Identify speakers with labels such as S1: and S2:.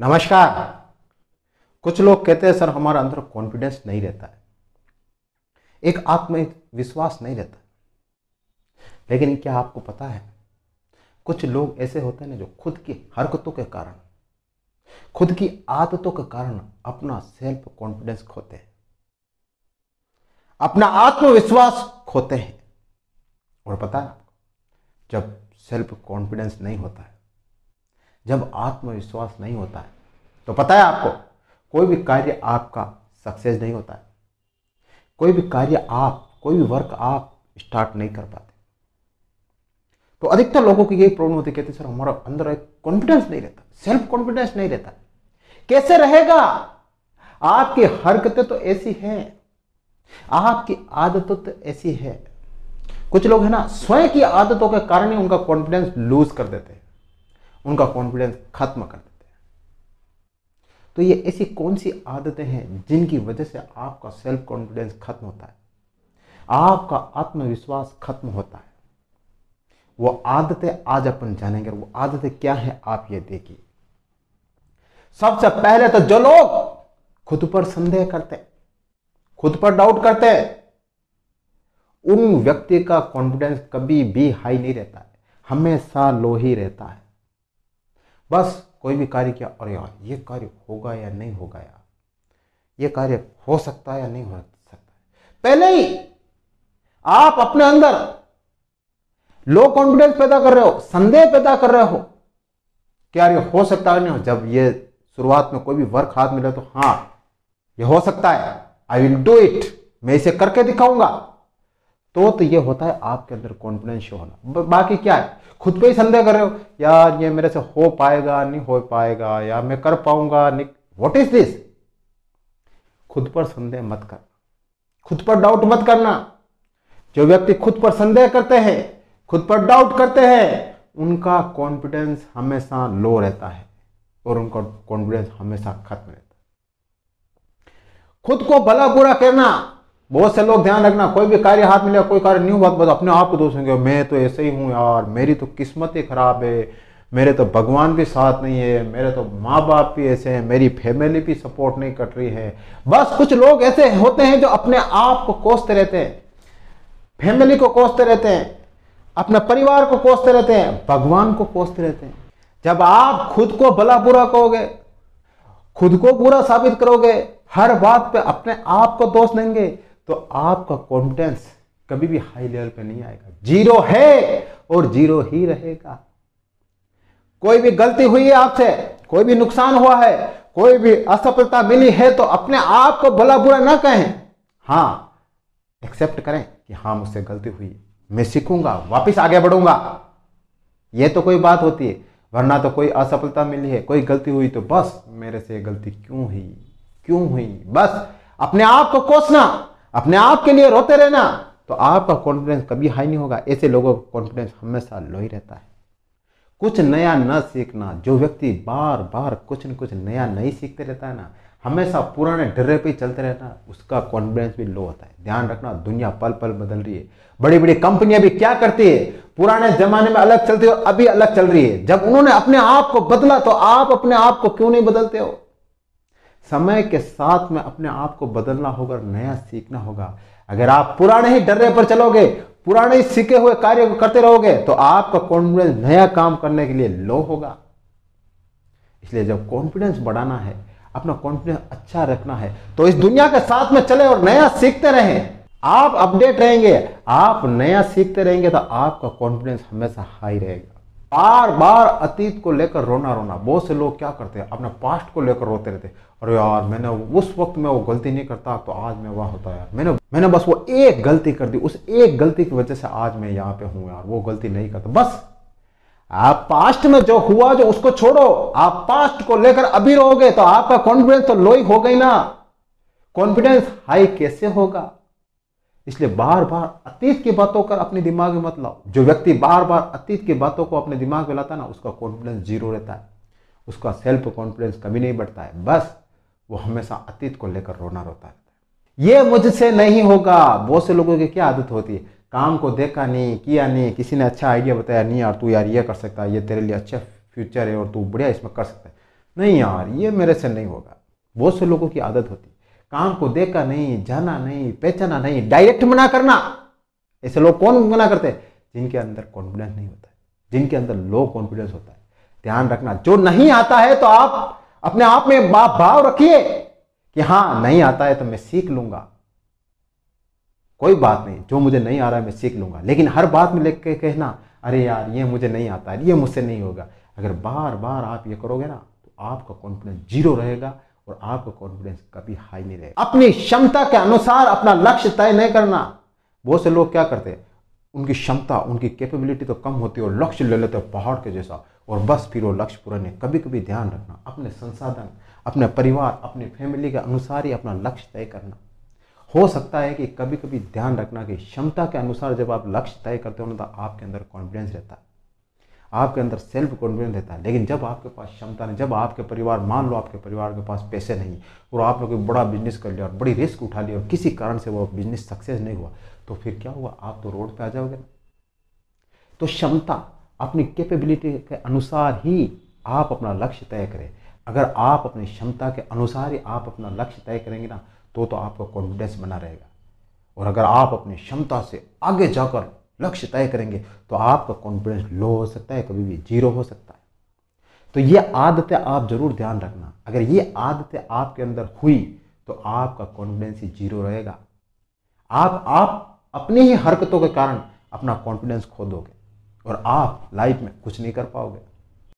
S1: नमस्कार कुछ लोग कहते हैं सर हमारा अंदर कॉन्फिडेंस नहीं रहता है एक आत्मविश्वास नहीं रहता लेकिन क्या आपको पता है कुछ लोग ऐसे होते हैं ना जो खुद की हरकतों के कारण खुद की आदतों के कारण अपना सेल्फ कॉन्फिडेंस खोते हैं अपना आत्मविश्वास खोते हैं और पता है जब सेल्फ कॉन्फिडेंस नहीं होता है जब आत्मविश्वास नहीं होता है तो पता है आपको कोई भी कार्य आपका सक्सेस नहीं होता है कोई भी कार्य आप कोई भी वर्क आप स्टार्ट नहीं कर पाते तो अधिकतर लोगों की यही प्रॉब्लम होती कहते सर हमारा अंदर एक कॉन्फिडेंस नहीं रहता सेल्फ कॉन्फिडेंस नहीं रहता कैसे रहेगा आपकी हरकतें तो ऐसी हैं आपकी आदतों तो ऐसी है कुछ लोग है ना स्वयं की आदतों के कारण ही उनका कॉन्फिडेंस लूज कर देते हैं उनका कॉन्फिडेंस खत्म कर देते हैं तो ये ऐसी कौन सी आदतें हैं जिनकी वजह से आपका सेल्फ कॉन्फिडेंस खत्म होता है आपका आत्मविश्वास खत्म होता है वो आदतें आज अपन जानेंगे वो आदतें क्या है आप ये देखिए सबसे पहले तो जो लोग खुद पर संदेह करते हैं खुद पर डाउट करते हैं उन व्यक्ति का कॉन्फिडेंस कभी भी हाई नहीं रहता है हमेशा लो ही रहता है बस कोई भी कार्य किया और यार ये कार्य होगा या नहीं होगा यार ये कार्य हो सकता है या नहीं हो सकता पहले ही आप अपने अंदर लो कॉन्फिडेंस पैदा कर रहे हो संदेह पैदा कर रहे हो क्या ये हो सकता है नहीं हो जब ये शुरुआत में कोई भी वर्क हाथ मिले तो हाँ ये हो सकता है आई विल डू इट मैं इसे करके दिखाऊंगा तो तो ये होता है आपके अंदर कॉन्फिडेंस शो होना बाकी क्या है खुद पे ही संदेह कर रहे हो यार ये मेरे से हो पाएगा नहीं हो पाएगा या मैं कर पाऊंगा नहीं वॉट इज दिस खुद पर संदेह मत करना खुद पर डाउट मत करना जो व्यक्ति खुद पर संदेह करते हैं खुद पर डाउट करते हैं उनका कॉन्फिडेंस हमेशा लो रहता है और उनका कॉन्फिडेंस हमेशा खत्म रहता है खुद को भला बुरा कहना बहुत से लोग ध्यान रखना कोई भी कार्य हाथ में लिया कोई कार्य न्यू बात बस अपने आप को दोष होंगे मैं तो ऐसे ही हूँ यार मेरी तो किस्मत ही खराब है मेरे तो भगवान भी साथ नहीं है मेरे तो माँ बाप भी ऐसे हैं मेरी फैमिली भी सपोर्ट नहीं कर रही है बस कुछ लोग ऐसे होते हैं जो अपने आप को कोसते रहते हैं फैमिली को कोसते रहते हैं अपने परिवार को कोसते रहते हैं भगवान को कोसते रहते हैं जब आप खुद को भला बुरा कहोगे खुद को बुरा साबित करोगे हर बात पे अपने आप को दोष देंगे तो आपका कॉन्फिडेंस कभी भी हाई लेवल पे नहीं आएगा जीरो है और जीरो ही रहेगा कोई भी गलती हुई है आपसे कोई भी नुकसान हुआ है कोई भी असफलता मिली है तो अपने आप को भला बुरा ना कहें हाँ एक्सेप्ट करें कि हां मुझसे गलती हुई मैं सीखूंगा वापस आगे बढ़ूंगा यह तो कोई बात होती है वरना तो कोई असफलता मिली है कोई गलती हुई तो बस मेरे से गलती क्यों हुई क्यों हुई बस अपने आप को कोसना अपने आप के लिए रोते रहना तो आपका कॉन्फिडेंस कभी हाई नहीं होगा ऐसे लोगों का कॉन्फिडेंस हमेशा लो ही रहता है कुछ नया न सीखना जो व्यक्ति बार बार कुछ न कुछ नया नहीं सीखते रहता है ना हमेशा पुराने डर्रे पे चलते रहना उसका कॉन्फिडेंस भी लो होता है ध्यान रखना दुनिया पल पल बदल रही है बड़ी बड़ी कंपनियां भी क्या करती है पुराने जमाने में अलग चलती हो अभी अलग चल रही है जब उन्होंने अपने आप को बदला तो आप अपने आप को क्यों नहीं बदलते हो समय के साथ में अपने आप को बदलना होगा और नया सीखना होगा अगर आप पुराने ही डर्रे पर चलोगे पुराने ही सीखे हुए कार्य को करते रहोगे तो आपका कॉन्फिडेंस नया काम करने के लिए लो होगा इसलिए जब कॉन्फिडेंस बढ़ाना है अपना कॉन्फिडेंस अच्छा रखना है तो इस दुनिया के साथ में चले और नया सीखते रहें आप अपडेट रहेंगे आप नया सीखते रहेंगे तो आपका कॉन्फिडेंस हमेशा हाई रहेगा बार बार अतीत को लेकर रोना रोना बहुत से लोग क्या करते हैं अपने पास्ट को लेकर रोते रहते और यार मैंने उस वक्त में वो गलती नहीं करता तो आज मैं वह होता यार मैंने मैंने बस वो एक गलती कर दी उस एक गलती की वजह से आज मैं यहाँ पे हूँ यार वो गलती नहीं करता बस आप पास्ट में जो हुआ जो उसको छोड़ो आप पास्ट को लेकर अभी रहोगे तो आपका कॉन्फिडेंस तो लो ही हो गई ना कॉन्फिडेंस हाई कैसे होगा इसलिए बार बार अतीत की बातों का अपने दिमाग में मत लाओ जो व्यक्ति बार बार अतीत की बातों को अपने दिमाग में लाता ना उसका कॉन्फिडेंस जीरो रहता है उसका सेल्फ कॉन्फिडेंस कभी नहीं बढ़ता है बस वो हमेशा अतीत को लेकर रोना रोता रहता है ये मुझसे नहीं होगा बहुत से लोगों की क्या आदत होती है काम को देखा नहीं किया नहीं किसी ने अच्छा आइडिया बताया नहीं यार तू यार ये कर सकता है ये तेरे लिए अच्छा फ्यूचर है और तू बढ़िया इसमें कर सकता है नहीं यार ये मेरे से नहीं होगा बहुत से लोगों की आदत होती है काम को देखा नहीं जाना नहीं पहचाना नहीं डायरेक्ट मना करना ऐसे लोग कौन मना करते हैं जिनके अंदर कॉन्फिडेंस नहीं होता है जिनके अंदर लो कॉन्फिडेंस होता है ध्यान रखना जो नहीं आता है तो आप अपने आप में भाव रखिए कि हाँ नहीं आता है तो मैं सीख लूंगा कोई बात नहीं जो मुझे नहीं आ रहा है मैं सीख लूंगा लेकिन हर बात में लेके कहना अरे यार ये मुझे नहीं आता है ये मुझसे नहीं होगा अगर बार बार आप ये करोगे ना तो आपका कॉन्फिडेंस जीरो रहेगा और आपका कॉन्फिडेंस कभी हाई नहीं रहेगा अपनी क्षमता के अनुसार अपना लक्ष्य तय नहीं करना बहुत से लोग क्या करते हैं उनकी क्षमता उनकी कैपेबिलिटी तो कम होती है और लक्ष्य ले लेते हैं पहाड़ के जैसा और बस फिर वो लक्ष्य पूरा नहीं कभी कभी ध्यान रखना अपने संसाधन अपने परिवार अपने फैमिली के अनुसार ही अपना लक्ष्य तय करना हो सकता है कि कभी कभी ध्यान रखना कि क्षमता के अनुसार जब आप लक्ष्य तय करते हो ना तो आपके अंदर कॉन्फिडेंस रहता है आपके अंदर सेल्फ कॉन्फिडेंस रहता है लेकिन जब आपके पास क्षमता नहीं जब आपके परिवार मान लो आपके परिवार के पास पैसे नहीं और आपने कोई बड़ा बिजनेस कर लिया और बड़ी रिस्क उठा लिया और किसी कारण से वो बिजनेस सक्सेस नहीं हुआ तो फिर क्या हुआ आप तो रोड पर आ जाओगे ना तो क्षमता अपनी कैपेबिलिटी के अनुसार ही आप अपना लक्ष्य तय करें अगर आप अपनी क्षमता के अनुसार ही आप अपना लक्ष्य तय करेंगे ना तो तो आपका कॉन्फिडेंस बना रहेगा और अगर आप अपनी क्षमता से आगे जाकर लक्ष्य तय करेंगे तो आपका कॉन्फिडेंस लो हो सकता है कभी भी जीरो हो सकता है तो ये आदतें आप जरूर ध्यान रखना अगर ये आदतें आपके अंदर हुई तो आपका कॉन्फिडेंस ही जीरो रहेगा आप आप अपनी ही हरकतों के कारण अपना कॉन्फिडेंस खो दोगे और आप लाइफ में कुछ नहीं कर पाओगे